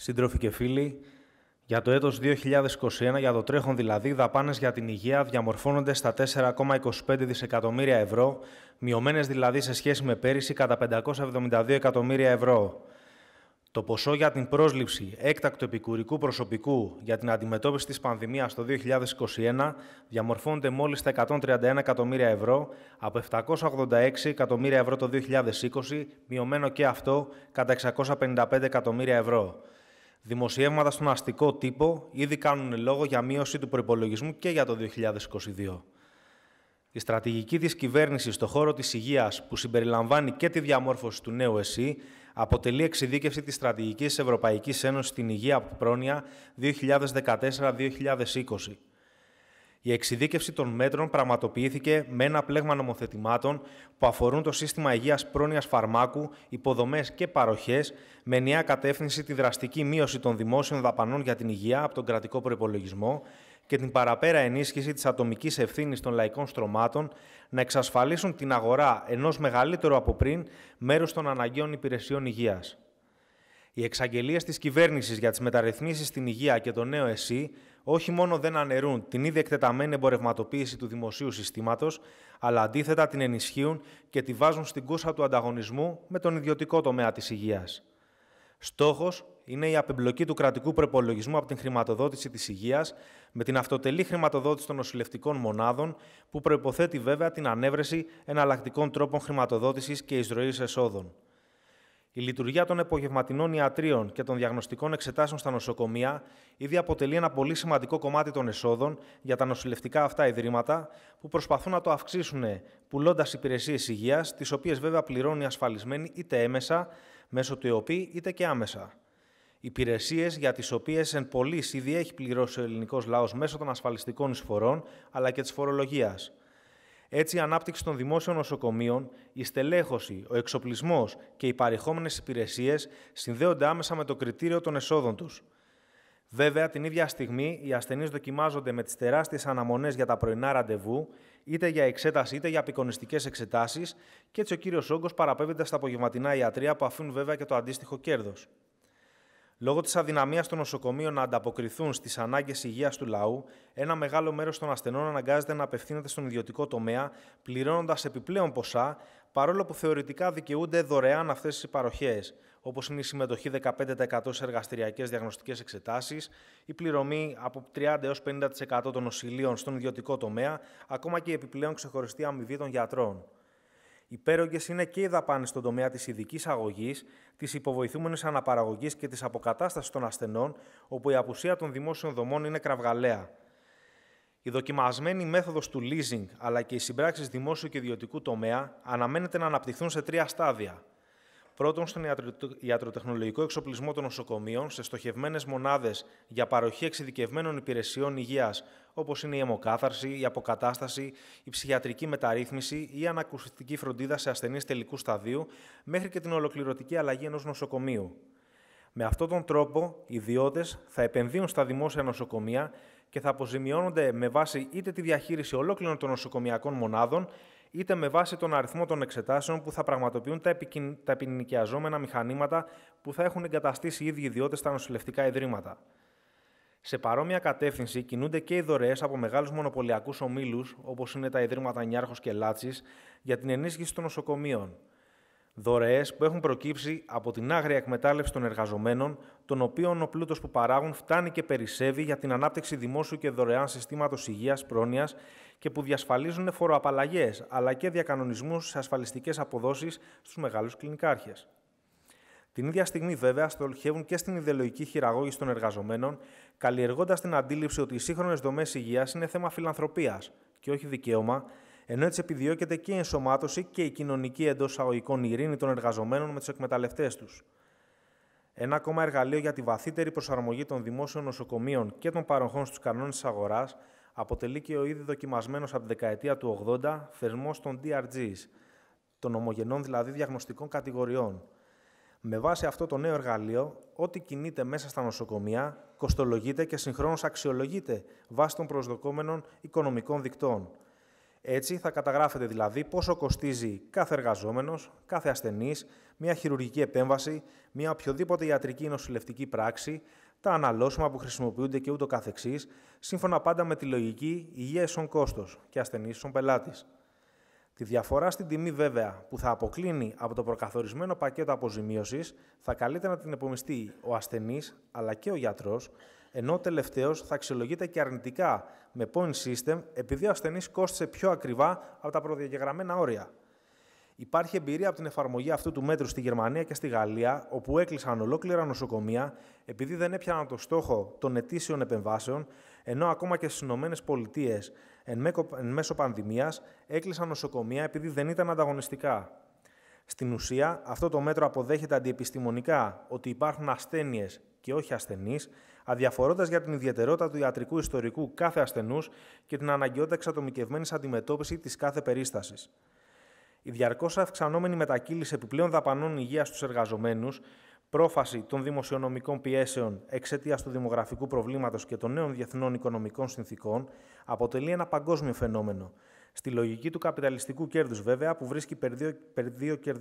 Σύντροφοι και φίλοι, για το έτος 2021, για το τρέχον δηλαδή, δαπάνες για την υγεία διαμορφώνονται στα 4,25 δισεκατομμύρια ευρώ, μειωμένες δηλαδή σε σχέση με πέρυσι κατά 572 εκατομμύρια ευρώ. Το ποσό για την πρόσληψη έκτακτου επικουρικού προσωπικού για την αντιμετώπιση της πανδημίας το 2021 διαμορφώνεται μόλις στα 131 εκατομμύρια ευρώ από 786 εκατομμύρια ευρώ το 2020, μειωμένο και αυτό κατά 655 εκατομμύρια ευρώ. Δημοσιεύματα στον αστικό τύπο ήδη κάνουν λόγο για μείωση του προπολογισμού και για το 2022. Η στρατηγική της κυβέρνησης στον χώρο της υγείας, που συμπεριλαμβάνει και τη διαμόρφωση του νέου ΕΣΥ, αποτελεί εξειδίκευση της στρατηγικής Ευρωπαϊκής Ένωσης στην Υγεία από πρόνοια 2014-2020. Η εξειδίκευση των μέτρων πραγματοποιήθηκε με ένα πλέγμα νομοθετημάτων που αφορούν το σύστημα υγείας πρόνοιας φαρμάκου, υποδομές και παροχές, με νέα κατεύθυνση τη δραστική μείωση των δημόσιων δαπανών για την υγεία από τον κρατικό προπολογισμό και την παραπέρα ενίσχυση της ατομικής ευθύνης των λαϊκών στρωμάτων να εξασφαλίσουν την αγορά ενός μεγαλύτερου από πριν μέρους των αναγκαίων υπηρεσιών υγείας. Οι εξαγγελίες της κυβέρνησης για τις μεταρρυθμίσεις στην υγεία και το νέο ΕΣΥ όχι μόνο δεν αναιρούν την ήδη εκτεταμένη εμπορευματοποίηση του δημοσίου συστήματος, αλλά αντίθετα την ενισχύουν και τη βάζουν στην κούρσα του ανταγωνισμού με τον ιδιωτικό τομέα της υγείας. Στόχος είναι η απεμπλοκή του κρατικού προπολογισμού από την χρηματοδότηση της υγείας με την αυτοτελή χρηματοδότηση των νοσηλευτικών μονάδων, που προϋποθέτει βέβαια την ανέβρεση εναλλακτικών τρόπων χρηματοδότησης και εισρωής εσόδων. Η λειτουργία των απογευματινών ιατρίων και των διαγνωστικών εξετάσεων στα νοσοκομεία ήδη αποτελεί ένα πολύ σημαντικό κομμάτι των εσόδων για τα νοσηλευτικά αυτά ιδρύματα, που προσπαθούν να το αυξήσουν πουλώντας υπηρεσίες υγείας, τις οποίες βέβαια πληρώνουν οι ασφαλισμένοι είτε έμεσα, μέσω του ΕΟΠΗ είτε και άμεσα. Υπηρεσίες για τις οποίες εν πωλή ήδη έχει πληρώσει ο ελληνικός λαός μέσω των ασφαλιστικών εισφορών αλλά και της φορολογίας. Έτσι, η ανάπτυξη των δημόσιων νοσοκομείων, η στελέχωση, ο εξοπλισμός και οι παρεχόμενες υπηρεσίες συνδέονται άμεσα με το κριτήριο των εσόδων τους. Βέβαια, την ίδια στιγμή, οι ασθενείς δοκιμάζονται με τις τεράστιες αναμονές για τα πρωινά ραντεβού, είτε για εξέταση είτε για απεικονιστικές εξετάσεις, και έτσι ο κύριος όγκος παραπέμπεται στα απογευματινά ιατρία που αφήνουν βέβαια και το αντίστοιχο κέρδος. Λόγω της αδυναμίας των νοσοκομείων να ανταποκριθούν στις ανάγκες υγείας του λαού, ένα μεγάλο μέρος των ασθενών αναγκάζεται να απευθύνεται στον ιδιωτικό τομέα, πληρώνοντας επιπλέον ποσά, παρόλο που θεωρητικά δικαιούνται δωρεάν αυτές τις παροχές, όπως είναι η συμμετοχή 15% σε εργαστηριακές διαγνωστικές εξετάσεις, η πληρωμή από 30 έω 50% των νοσηλείων στον ιδιωτικό τομέα, ακόμα και η επιπλέον ξεχωριστή αμοιβή των γιατρών. Υπέρογγες είναι και οι δαπάνες στον τομέα της ειδικής αγωγής, της υποβοηθούμενης αναπαραγωγής και της αποκατάστασης των ασθενών, όπου η απουσία των δημόσιων δομών είναι κραυγαλαία. Η δοκιμασμένη μέθοδος του leasing αλλά και οι συμπράξεις δημόσιου και ιδιωτικού τομέα αναμένεται να αναπτυχθούν σε τρία στάδια. Πρώτον, στον ιατροτεχνολογικό εξοπλισμό των νοσοκομείων, σε στοχευμένες μονάδες για παροχή εξειδικευμένων υπηρεσιών υγείας, όπως είναι η αιμοκάθαρση, η αποκατάσταση, η ψυχιατρική μεταρρύθμιση ή η ανακουστική φροντίδα σε ασθενείς τελικού σταδίου, μέχρι και την ολοκληρωτική αλλαγή ενός νοσοκομείου. Με αυτόν τον τρόπο, οι ιδιώτες θα επενδύουν στα δημόσια νοσοκομεία και θα αποζημιώνονται με βάση είτε τη διαχείριση ολόκληρων των νοσοκομιακών μονάδων, είτε με βάση τον αριθμό των εξετάσεων που θα πραγματοποιούν τα, επινοικιαζόμενα μηχανήματα που θα έχουν εγκαταστήσει οι ίδιοι ιδιώτες στα νοσηλευτικά ιδρύματα. Σε παρόμοια κατεύθυνση κινούνται και οι δωρεές από μεγάλους μονοπωλιακούς ομίλους, όπως είναι τα Ιδρύματα Νιάρχος και Λάτσης, για την ενίσχυση των νοσοκομείων δωρεές που έχουν προκύψει από την άγρια εκμετάλλευση των εργαζομένων, των οποίων ο πλούτος που παράγουν φτάνει και περισσεύει για την ανάπτυξη δημόσιου και δωρεάν συστήματος υγείας πρόνοιας και που διασφαλίζουν φοροαπαλλαγές αλλά και διακανονισμούς σε ασφαλιστικές αποδόσεις στους μεγάλους κλινικάρχες. Την ίδια στιγμή, βέβαια, στολχεύουν και στην ιδεολογική χειραγώγηση των εργαζομένων, καλλιεργώντας την αντίληψη ότι οι σύγχρονες δομές υγείας είναι θέμα φιλανθρωπίας και όχι δικαίωμα, ενώ έτσι επιδιώκεται και η ενσωμάτωση και η κοινωνική εντός αγωγικών ειρήνη των εργαζομένων με τους εκμεταλλευτές τους. Ένα ακόμα εργαλείο για τη βαθύτερη προσαρμογή των δημόσιων νοσοκομείων και των παροχών στους κανόνες της αγοράς αποτελεί και ο ήδη δοκιμασμένος από τη δεκαετία του 80 θεσμό των DRGs, των ομογενών δηλαδή διαγνωστικών κατηγοριών. Με βάση αυτό το νέο εργαλείο, ό,τι κινείται μέσα στα νοσοκομεία κοστολογείται και συγχρόνως αξιολογείται βάσει των προσδοκόμενων οικονομικών δικτών. Έτσι θα καταγράφεται δηλαδή πόσο κοστίζει κάθε εργαζόμενος, κάθε ασθενής, μια χειρουργική επέμβαση, μια οποιοδήποτε ιατρική ή νοσηλευτική πράξη, τα αναλώσιμα που χρησιμοποιούνται και ούτω καθεξής, σύμφωνα πάντα με τη λογική υγείας σων κόστος και ασθενής στον πελάτης. Τη διαφορά στην τιμή, βέβαια, που θα αποκλίνει από το προκαθορισμένο πακέτο αποζημίωσης, θα καλείται να την επομιστεί ο ασθενής αλλά και ο γιατρός, ενώ τελευταίος θα αξιολογείται και αρνητικά με point system επειδή ο ασθενής κόστησε πιο ακριβά από τα προδιαγεγραμμένα όρια. Υπάρχει εμπειρία από την εφαρμογή αυτού του μέτρου στη Γερμανία και στη Γαλλία, όπου έκλεισαν ολόκληρα νοσοκομεία επειδή δεν έπιαναν το στόχο των ετήσιων επεμβάσεων, ενώ ακόμα και στις Ηνωμένες Πολιτείες εν μέσω πανδημίας έκλεισαν νοσοκομεία επειδή δεν ήταν ανταγωνιστικά. Στην ουσία, αυτό το μέτρο αποδέχεται αντιεπιστημονικά ότι υπάρχουν ασθένειες και όχι ασθενείς, αδιαφορώντας για την ιδιαιτερότητα του ιατρικού ιστορικού κάθε ασθενούς και την αναγκαιότητα εξατομικευμένης αντιμετώπισης της κάθε περίστασης. Η διαρκώς αυξανόμενη μετακύληση επιπλέον δαπανών υγείας στους εργαζομένους, πρόφαση των δημοσιονομικών πιέσεων εξαιτίας του δημογραφικού προβλήματος και των νέων διεθνών οικονομικών συνθήκων αποτελεί ένα παγκόσμιο φαινόμενο, Στη λογική του καπιταλιστικού κέρδους βέβαια, που βρίσκει περδίο, περδίο ε,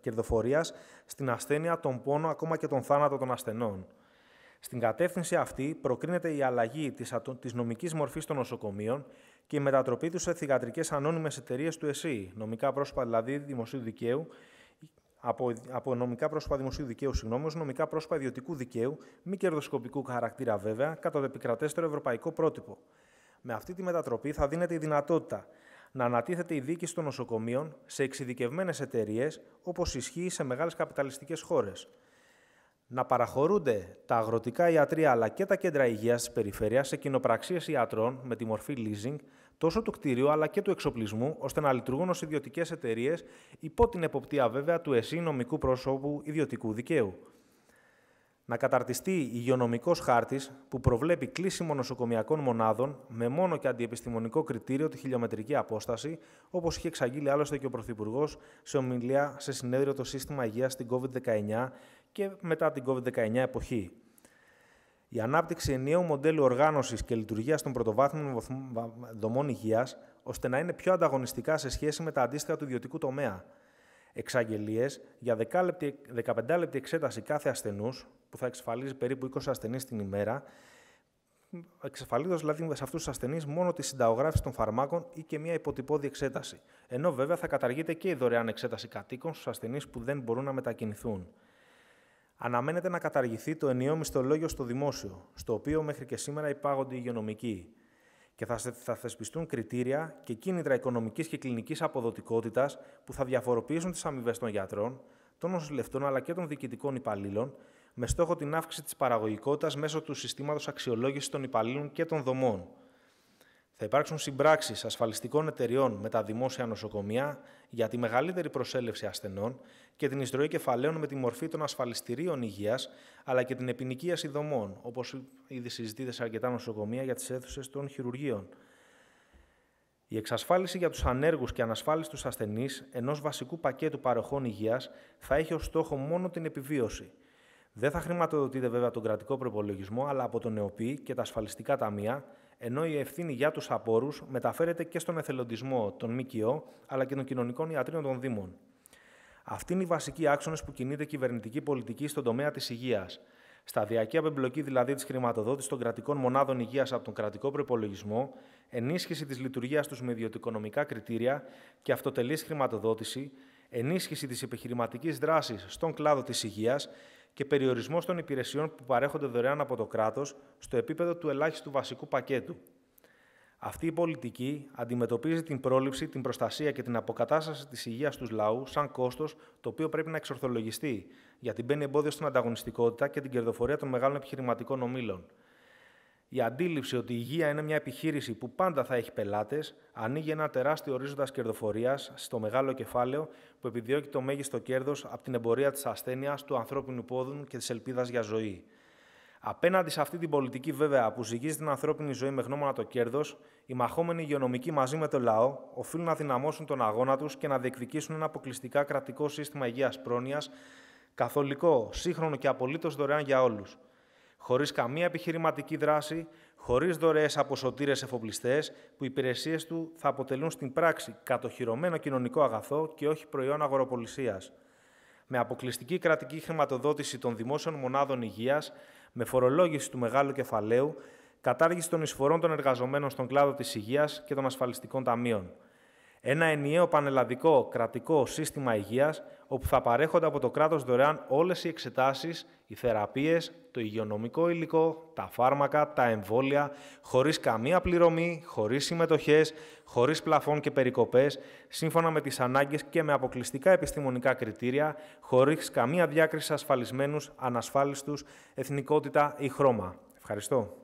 κερδοφορίας στην ασθένεια, τον πόνο, ακόμα και τον θάνατο των ασθενών. Στην κατεύθυνση αυτή προκρίνεται η αλλαγή της, της νομικής μορφής των νοσοκομείων και η μετατροπή τους σε θηγατρικές ανώνυμες εταιρείες του ΕΣΥ, νομικά πρόσωπα δηλαδή δημοσίου δικαίου, από, από νομικά πρόσωπα δημοσίου δικαίου, συγγνώμη, νομικά πρόσωπα ιδιωτικού δικαίου, μη κερδοσκοπικού χαρακτήρα βέβαια, κατά το επικρατέστερο ευρωπαϊκό πρότυπο. Με αυτή τη μετατροπή θα δίνεται η δυνατότητα να ανατίθεται η διοίκηση των νοσοκομείων σε εξειδικευμένες εταιρείες, όπως ισχύει σε μεγάλες καπιταλιστικές χώρες. Να παραχωρούνται τα αγροτικά ιατρία αλλά και τα κέντρα υγείας της περιφέρειας σε κοινοπραξίες ιατρών με τη μορφή leasing τόσο του κτίριου αλλά και του εξοπλισμού, ώστε να λειτουργούν ως ιδιωτικές εταιρείες υπό την εποπτεία βέβαια του ΕΣΥ νομικού προσώπου ιδιωτικού δικαίου να καταρτιστεί υγειονομικός χάρτης που προβλέπει κλείσιμο νοσοκομιακών μονάδων με μόνο και αντιεπιστημονικό κριτήριο τη χιλιομετρική απόσταση, όπως είχε εξαγγείλει άλλωστε και ο Πρωθυπουργός σε ομιλία σε συνέδριο το Σύστημα Υγείας στην COVID-19 και μετά την COVID-19 εποχή. Η ανάπτυξη ενιαίου μοντέλου οργάνωσης και λειτουργίας των πρωτοβάθμιων δομών υγείας, ώστε να είναι πιο ανταγωνιστικά σε σχέση με τα αντίστοιχα του ιδιωτικού τομέα Εξαγγελίες για 15 λεπτή εξέταση κάθε ασθενούς, που θα εξασφαλίζει περίπου 20 ασθενείς την ημέρα, εξασφαλίζοντας δηλαδή σε αυτούς τους ασθενείς μόνο τη συνταγογράφηση των φαρμάκων ή και μια υποτυπώδη εξέταση. Ενώ βέβαια θα καταργείται και η δωρεάν εξέταση κατοίκων στους ασθενείς που δεν μπορούν να μετακινηθούν. Αναμένεται να καταργηθεί το ενιαίο μισθολόγιο στο δημόσιο, στο οποίο μέχρι και σήμερα υπάγονται οι υγειονομικοί και θα θεσπιστούν κριτήρια και κίνητρα οικονομικής και κλινικής αποδοτικότητας που θα διαφοροποιήσουν τις αμοιβές των γιατρών, των νοσηλευτών αλλά και των διοικητικών υπαλλήλων, με στόχο την αύξηση της παραγωγικότητας μέσω του συστήματος αξιολόγησης των υπαλλήλων και των δομών. Θα υπάρξουν συμπράξεις ασφαλιστικών εταιριών με τα δημόσια νοσοκομεία για τη μεγαλύτερη προσέλευση ασθενών και την εισρωή κεφαλαίων με τη μορφή των ασφαλιστηρίων υγείας αλλά και την επινοικίαση δομών, όπως ήδη συζητείται σε αρκετά νοσοκομεία για τις αίθουσες των χειρουργείων. Η εξασφάλιση για τους ανέργους και ανασφάλιστου ασθενείς ενός βασικού πακέτου παροχών υγείας θα έχει ως στόχο μόνο την επιβίωση. Δεν θα χρηματοδοτείται βέβαια τον κρατικό προπολογισμό, αλλά από τον ΕΟΠΗ και τα ασφαλιστικά ταμεία ενώ η ευθύνη για τους απόρους μεταφέρεται και στον εθελοντισμό των ΜΚΟ αλλά και των κοινωνικών ιατρίων των Δήμων. Αυτή είναι η βασική άξονες που κινείται η κυβερνητική πολιτική στον τομέα της υγείας. Σταδιακή απεμπλοκή δηλαδή της χρηματοδότησης των κρατικών μονάδων υγείας από τον κρατικό προπολογισμό, ενίσχυση της λειτουργίας τους με ιδιωτικονομικά κριτήρια και αυτοτελής χρηματοδότηση, ενίσχυση της επιχειρηματικής δράσης στον κλάδο της υγείας και περιορισμός των υπηρεσιών που παρέχονται δωρεάν από το κράτος στο επίπεδο του ελάχιστου βασικού πακέτου. Αυτή η πολιτική αντιμετωπίζει την πρόληψη, την προστασία και την αποκατάσταση της υγείας του λαούς σαν κόστος το οποίο πρέπει να εξορθολογιστεί, γιατί μπαίνει εμπόδιο στην ανταγωνιστικότητα και την κερδοφορία των μεγάλων επιχειρηματικών ομήλων. Η αντίληψη ότι η υγεία είναι μια επιχείρηση που πάντα θα έχει πελάτες ανοίγει ένα τεράστιο ορίζοντα κερδοφορίας στο μεγάλο κεφάλαιο που επιδιώκει το μέγιστο κέρδος από την εμπορία της ασθένειας, του ανθρώπινου πόδου και της ελπίδας για ζωή. Απέναντι σε αυτή την πολιτική, βέβαια, που ζυγίζει την ανθρώπινη ζωή με γνώμονα το κέρδος, οι μαχόμενοι υγειονομικοί μαζί με το λαό οφείλουν να δυναμώσουν τον αγώνα τους και να διεκδικήσουν ένα αποκλειστικά κρατικό σύστημα υγείας πρόνοιας, καθολικό, σύγχρονο και απολύτως δωρεάν για όλους χωρίς καμία επιχειρηματική δράση, χωρίς δωρεές από σωτήρες εφοπλιστές, που οι υπηρεσίες του θα αποτελούν στην πράξη κατοχυρωμένο κοινωνικό αγαθό και όχι προϊόν αγοροπολισίας. Με αποκλειστική κρατική χρηματοδότηση των δημόσιων μονάδων υγείας, με φορολόγηση του μεγάλου κεφαλαίου, κατάργηση των εισφορών των εργαζομένων στον κλάδο της υγείας και των ασφαλιστικών ταμείων. Ένα ενιαίο πανελλαδικό κρατικό σύστημα υγείας, όπου θα παρέχονται από το κράτος δωρεάν όλες οι εξετάσεις, οι θεραπείες, το υγειονομικό υλικό, τα φάρμακα, τα εμβόλια, χωρίς καμία πληρωμή, χωρίς συμμετοχές, χωρίς πλαφών και περικοπές, σύμφωνα με τις ανάγκες και με αποκλειστικά επιστημονικά κριτήρια, χωρίς καμία διάκριση ασφαλισμένους, ανασφάλιστους, εθνικότητα ή χρώμα. Ευχαριστώ.